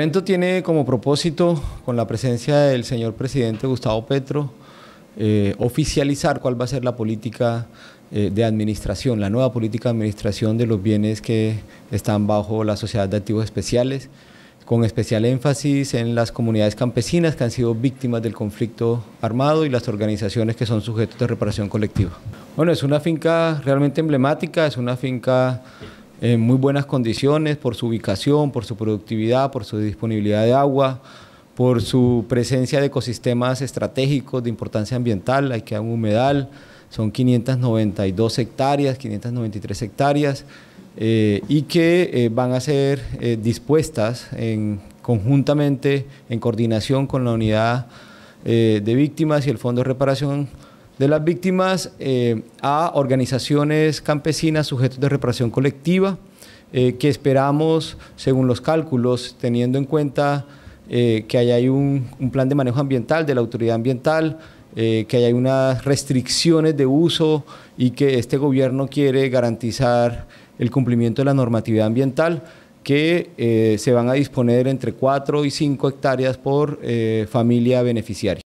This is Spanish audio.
El evento tiene como propósito, con la presencia del señor presidente Gustavo Petro, eh, oficializar cuál va a ser la política eh, de administración, la nueva política de administración de los bienes que están bajo la sociedad de activos especiales, con especial énfasis en las comunidades campesinas que han sido víctimas del conflicto armado y las organizaciones que son sujetos de reparación colectiva. Bueno, es una finca realmente emblemática, es una finca en muy buenas condiciones por su ubicación, por su productividad, por su disponibilidad de agua, por su presencia de ecosistemas estratégicos de importancia ambiental, hay que un humedal, son 592 hectáreas, 593 hectáreas, eh, y que eh, van a ser eh, dispuestas conjuntamente en coordinación con la unidad de víctimas y el Fondo de Reparación de las víctimas eh, a organizaciones campesinas sujetos de reparación colectiva, eh, que esperamos, según los cálculos, teniendo en cuenta eh, que hay un, plan de manejo ambiental de la autoridad ambiental, que hay unas restricciones de uso y que este gobierno quiere garantizar el cumplimiento de la normatividad ambiental, que se van a disponer entre 4 y 5 hectáreas por familia beneficiaria.